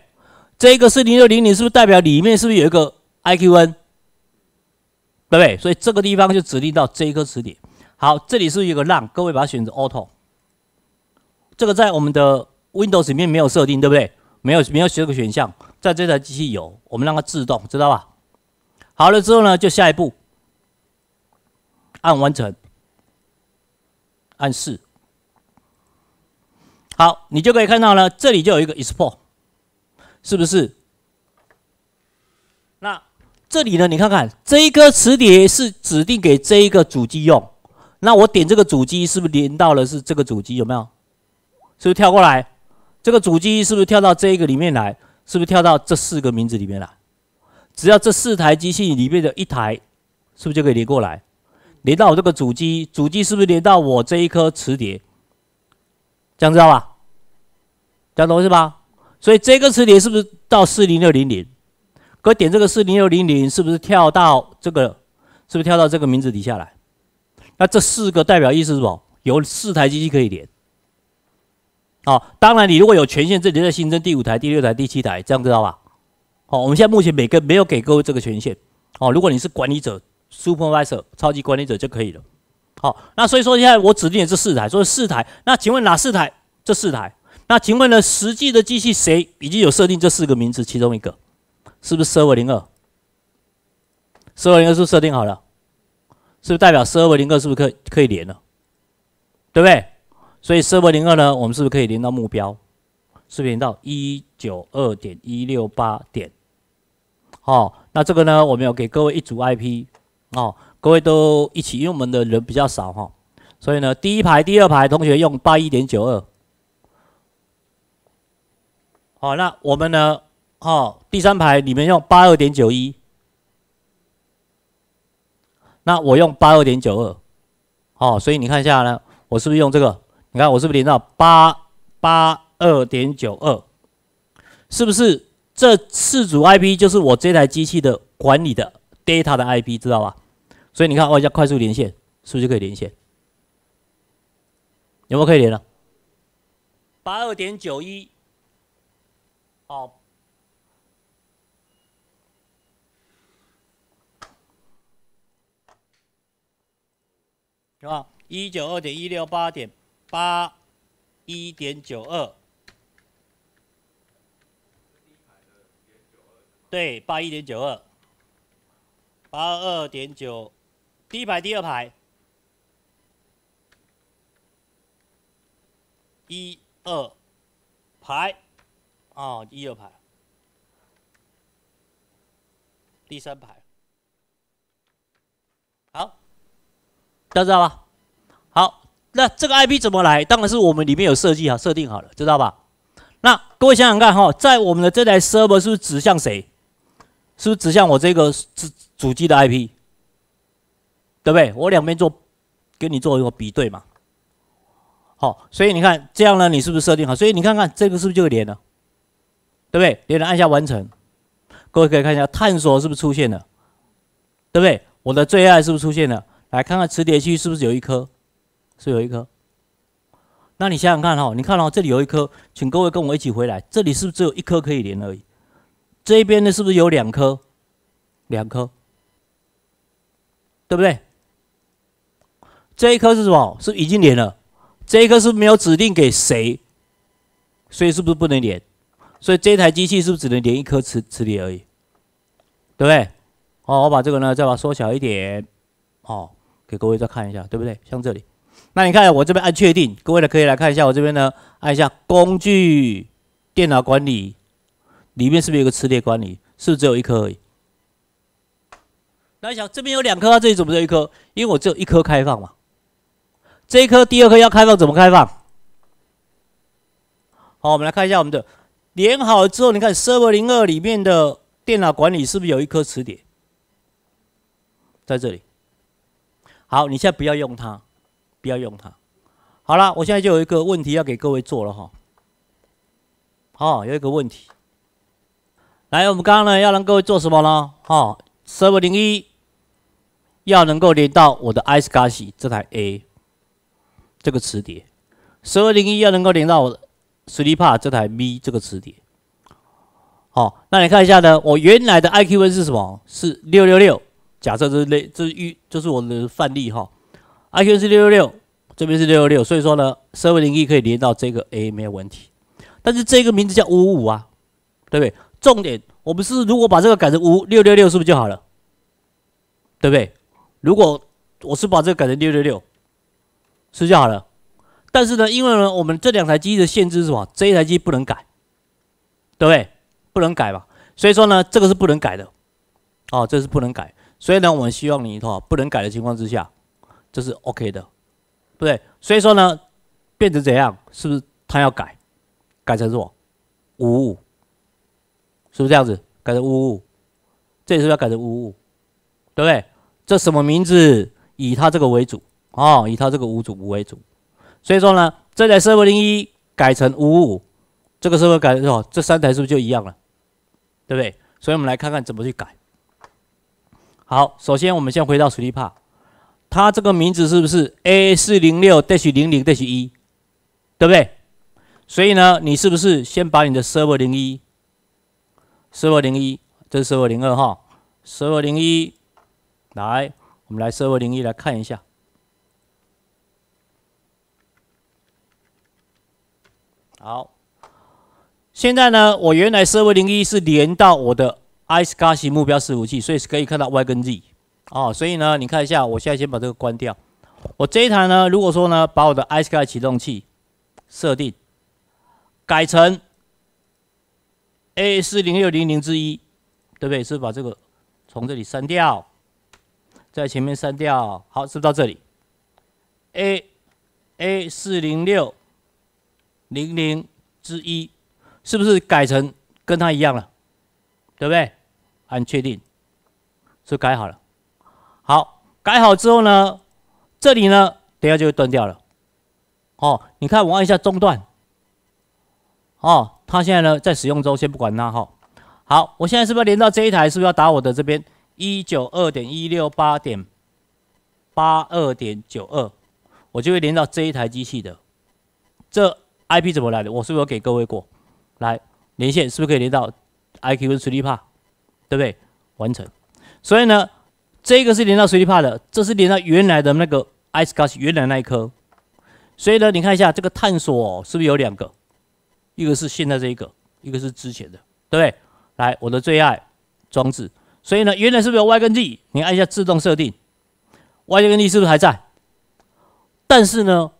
这个四零六零零是不是代表里面是不是有一个 iqn？对不对？所以这个地方就指定到这一个磁碟。好，这里是一个让各位把它选择 Auto，这个在我们的 Windows 里面没有设定，对不对？没有没有这个选项，在这台机器有，我们让它自动，知道吧？好了之后呢，就下一步，按完成，按是。好，你就可以看到了，这里就有一个 Export，是不是？那这里呢，你看看这一个磁碟是指定给这一个主机用。那我点这个主机，是不是连到了是这个主机？有没有？是不是跳过来？这个主机是不是跳到这一个里面来？是不是跳到这四个名字里面来？只要这四台机器里面的一台，是不是就可以连过来？连到我这个主机，主机是不是连到我这一颗磁碟？这样知道吧？这样懂是吧？所以这个磁碟是不是到四零六零零？可点这个四零六零零，是不是跳到这个？是不是跳到这个名字底下来？那这四个代表意思是不？有四台机器可以连。好，当然你如果有权限，这里再新增第五台、第六台、第七台，这样知道吧？好，我们现在目前每个没有给各位这个权限。哦，如果你是管理者 （supervisor）、超级管理者就可以了。好，那所以说现在我指定的这四台，说四台，那请问哪四台？这四台，那请问呢？实际的机器谁已经有设定这四个名字其中一个？是不是 server 零二？server 零二是设定好了？是不是代表十二位零二是不是可可以连了，对不对？所以十二位零二呢，我们是不是可以连到目标，是连到一九二点一六八点？好，那这个呢，我们要给各位一组 IP 哦，各位都一起，因为我们的人比较少哈，所以呢，第一排、第二排同学用八一点九二，好，那我们呢，好，第三排你们用八二点九一。那我用八二点九二，哦，所以你看一下呢，我是不是用这个？你看我是不是连到八八二点九二？是不是这四组 IP 就是我这台机器的管理的 data 的 IP，知道吧？所以你看，我一下快速连线，是不是就可以连线？有没有可以连了？八二点九一，哦，是吧？一九二点一六八点八一点九二。对，八一点九二，八二点九。第一排，第二排，一二排，啊，一二排，第三排。大家知道吧？好，那这个 IP 怎么来？当然是我们里面有设计好、设定好了，知道吧？那各位想想看哈，在我们的这台 server 是不是指向谁？是不是指向我这个主主机的 IP？对不对？我两边做，给你做一个比对嘛。好，所以你看这样呢，你是不是设定好？所以你看看这个是不是就连了？对不对？连了，按下完成。各位可以看一下，探索是不是出现了？对不对？我的最爱是不是出现了？来看看磁碟器是不是有一颗，是有一颗。那你想想看哈，你看哦，这里有一颗，请各位跟我一起回来。这里是不是只有一颗可以连而已？这边呢是不是有两颗？两颗，对不对？这一颗是什么？是已经连了。这一颗是没有指定给谁，所以是不是不能连？所以这台机器是不是只能连一颗磁磁碟而已？对不对？哦，我把这个呢再把它缩小一点，哦。给各位再看一下，对不对？像这里，那你看我这边按确定，各位呢可以来看一下我这边呢按一下工具电脑管理里面是不是有个磁碟管理？是不是只有一颗而已？那你想这边有两颗这里怎么只有一颗？因为我只有一颗开放嘛。这一颗、第二颗要开放怎么开放？好，我们来看一下我们的连好之后，你看 server 零二里面的电脑管理是不是有一颗磁碟在这里？好，你现在不要用它，不要用它。好了，我现在就有一个问题要给各位做了哈。哦，有一个问题。来，我们刚刚呢要让各位做什么呢？v 十二零一要能够连到我的 i s c a s i 这台 A 这个磁碟，十二零一要能够连到我的 s l i p p 这台 V 这个磁碟。好，那你看一下呢，我原来的 IQN 是什么？是六六六。假设这是类，这是预，这是我的范例哈。iQ 是六六六，这边是六六六，所以说呢，设备零一可以连到这个 A 没有问题。但是这个名字叫五五五啊，对不对？重点，我们是如果把这个改成五六六六是不是就好了？对不对？如果我是把这个改成六六六，是就好了。但是呢，因为呢，我们这两台机器的限制是什么？这一台机不能改，对不对？不能改吧？所以说呢，这个是不能改的。哦，这是不能改。所以呢，我们希望你哈不能改的情况之下，这是 OK 的，对不对？所以说呢，变成怎样？是不是他要改？改成什么？五五，是不是这样子？改成五五，这里是要改成五五，对不对？这什么名字？以他这个为主啊，以他这个五主五为主。所以说呢，这台设备零一改成五五，这个设备改成哦？这三台是不是就一样了？对不对？所以我们来看看怎么去改。好，首先我们先回到 SLP，它这个名字是不是 A 4 0 6 dash 零零 dash 一对不对？所以呢，你是不是先把你的 server 零一，server 零一，这是 server 零二哈，server 零一，来，我们来 server 零一来看一下。好，现在呢，我原来 server 零一是连到我的。iSCSI 目标伺服器，所以是可以看到 Y 跟 Z 哦，所以呢，你看一下，我现在先把这个关掉。我这一台呢，如果说呢，把我的 iSCSI 启动器设定改成 A 四零六零零之一，对不对？是把这个从这里删掉，在前面删掉，好，是不是到这里？A A 四零六零零之一，是不是改成跟它一样了？对不对？按确定，是改好了。好，改好之后呢，这里呢，等下就会断掉了。哦，你看我按一下中断。哦，它现在呢在使用中，先不管它哈。好，我现在是不是连到这一台？是不是要打我的这边一九二点一六八点八二点九二？我就会连到这一台机器的。这 IP 怎么来的？我是不是有给各位过来连线？是不是可以连到 IQ 的水利帕？对不对？完成。所以呢，这个是连到水里帕的，这是连到原来的那个 ice glass，原来那一颗。所以呢，你看一下这个探索是不是有两个？一个是现在这一个，一个是之前的，对不对？来，我的最爱装置。所以呢，原来是不是有 Y 跟 D？你按一下自动设定，Y 跟 D 是不是还在？但是呢，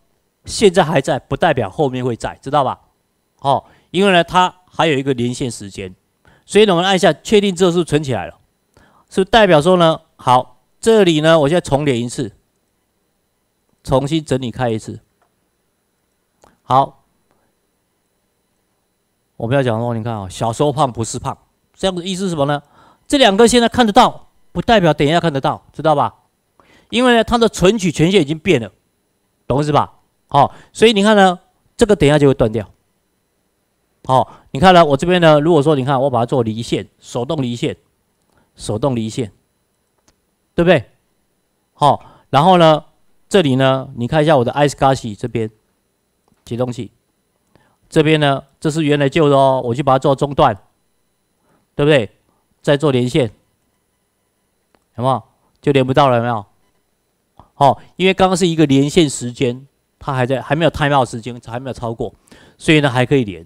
现在还在不代表后面会在，知道吧？哦，因为呢，它还有一个连线时间。所以呢，我们按一下确定之后是存起来了，是代表说呢，好，这里呢，我现在重连一次，重新整理开一次。好，我不要讲了，你看啊，小时候胖不是胖，这样子意思是什么呢？这两个现在看得到，不代表等一下看得到，知道吧？因为呢，它的存取权限已经变了，懂是吧？好，所以你看呢，这个等一下就会断掉。好，你看呢，我这边呢，如果说你看我把它做离线，手动离线，手动离线，对不对？好，然后呢，这里呢，你看一下我的 ISCSI 这边启动器，这边呢，这是原来旧的哦，我就把它做中断，对不对？再做连线，有没有？就连不到了没有？好，因为刚刚是一个连线时间，它还在，还没有 Timeout 时间，还没有超过，所以呢，还可以连。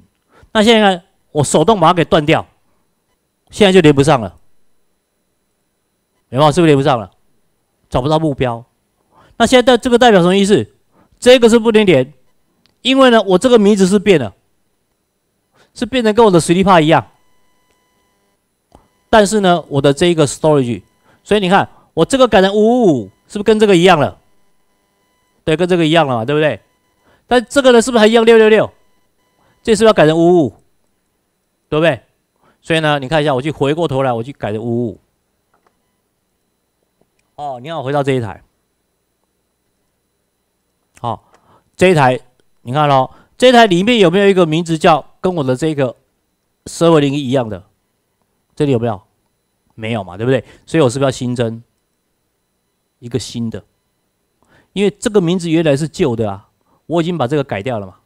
那现在我手动把它给断掉，现在就连不上了，没办法，是不是连不上了？找不到目标。那现在这个代表什么意思？这个是不连点，因为呢，我这个名字是变了，是变成跟我的实力派一样，但是呢，我的这一个 storage，所以你看我这个改成五五五，是不是跟这个一样了？对，跟这个一样了嘛，对不对？但这个呢，是不是还一样六六六？这是不是要改成五五，对不对？所以呢，你看一下，我去回过头来，我去改成五五。哦，你好，回到这一台。好，这一台，你看喽，这一台里面有没有一个名字叫跟我的这个 server 零一一样的？这里有没有？没有嘛，对不对？所以我是不是要新增一个新的？因为这个名字原来是旧的啊，我已经把这个改掉了嘛。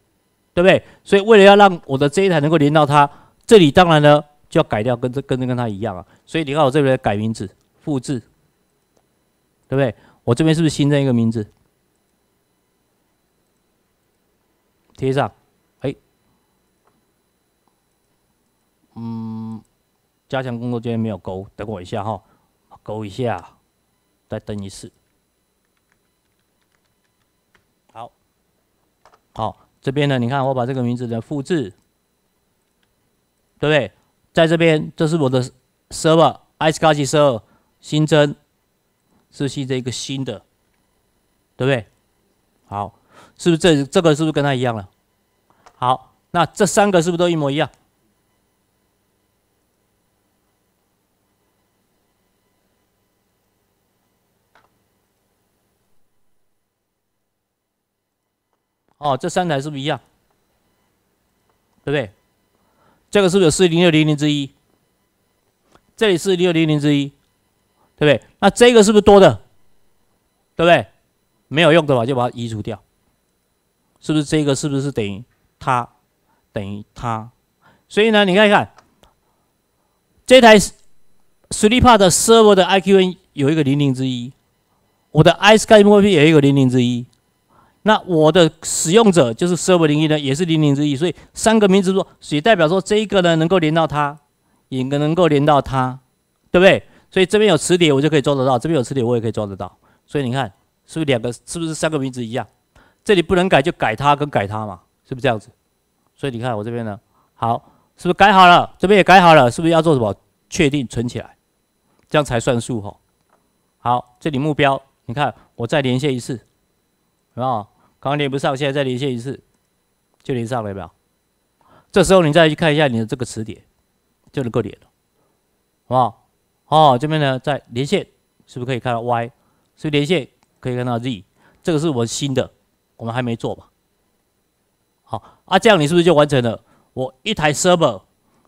对不对？所以为了要让我的这一台能够连到它，这里当然呢就要改掉，跟这跟这跟它一样啊。所以你看我这边改名字，复制，对不对？我这边是不是新增一个名字？贴上，哎，嗯，加强工作间没有勾，等我一下哈，勾一下，再等一次，好，好。这边呢，你看我把这个名字的复制，对不对？在这边，这是我的 server i c e c a r server 新增，是新增一个新的，对不对？好，是不是这这个是不是跟它一样了？好，那这三个是不是都一模一样？哦，这三台是不是一样？对不对？这个是不是四零六零零之一？这里是六零零之一，对不对？那这个是不是多的？对不对？没有用的话就把它移除掉。是不是这个是不是等于它等于它？所以呢，你看一看，这台 s e p e r 的 Server 的 IQN 有一个零零之一，我的 Ice Sky m o v i 也有一个零零之一。那我的使用者就是 server 零一呢，也是零零之一，所以三个名字说，也代表说这一个呢能够连到它，也能够连到它，对不对？所以这边有磁铁，我就可以做得到，这边有磁铁，我也可以做得到。所以你看，是不是两个？是不是三个名字一样？这里不能改就改它跟改它嘛，是不是这样子？所以你看我这边呢，好，是不是改好了？这边也改好了，是不是要做什么？确定存起来，这样才算数哈。好，这里目标，你看我再连线一次，好不刚连不上，现在再连线一次，就连上了没有？这时候你再去看一下你的这个词典，就能够连了，好不好？哦，这边呢再连线，是不是可以看到 Y？所以连线可以看到 Z，这个是我新的，我们还没做吧？好，啊，这样你是不是就完成了？我一台 server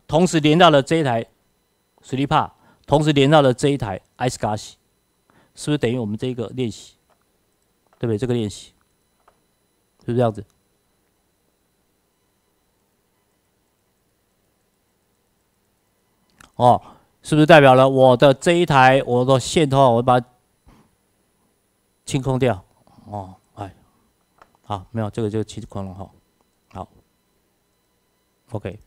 同时连到了这一台 s l 帕，p 同时连到了这一台 i s k a s 是不是等于我们这个练习？对不对？这个练习。是不是这样子？哦，是不是代表了我的这一台我的线头，我把它清空掉？哦，哎，好，没有这个就清空了哈。好，OK，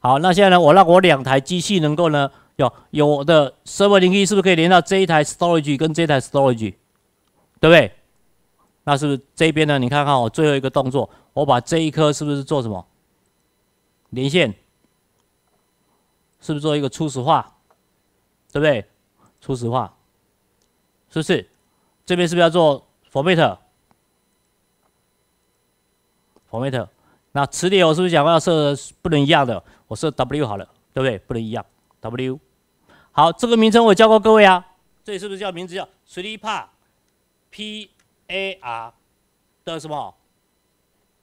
好，那现在呢，我让我两台机器能够呢，有有的设备连接，是不是可以连到这一台 Storage 跟这一台 Storage？对不对？那是不是这边呢？你看看我最后一个动作，我把这一颗是不是做什么连线？是不是做一个初始化？对不对？初始化，是不是？这边是不是要做 format？format？那磁铁我是不是讲过要设不能一样的？我设 W 好了，对不对？不能一样 W。好，这个名称我教过各位啊，这里是不是叫名字叫 s l e p p a p？A R 的什么？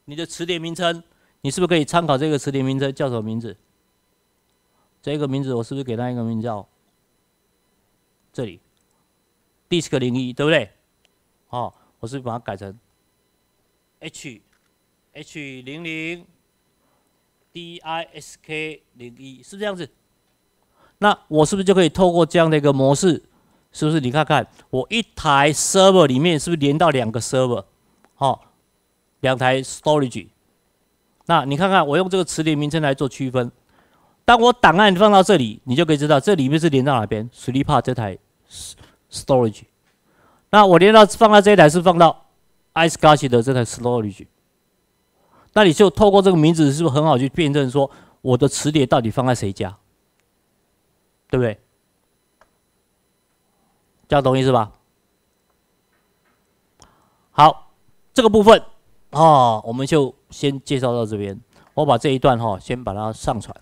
你的词典名称，你是不是可以参考这个词典名称叫什么名字？这个名字我是不是给它一个名叫这里，disk 零一对不对？哦，我是不是把它改成 H H 零零 D I S K 零一，是不是这样子？那我是不是就可以透过这样的一个模式？是不是你看看我一台 server 里面是不是连到两个 server，好，两台 storage，那你看看我用这个磁碟名称来做区分，当我档案放到这里，你就可以知道这里面是连到哪边 s l e e p e r 这台 storage，那我连到放在这一台是放到 i c e c a s 的这台 storage，那你就透过这个名字是不是很好去辨认说我的磁碟到底放在谁家，对不对？这样懂意思吧？好，这个部分啊，我们就先介绍到这边。我把这一段哈，先把它上传。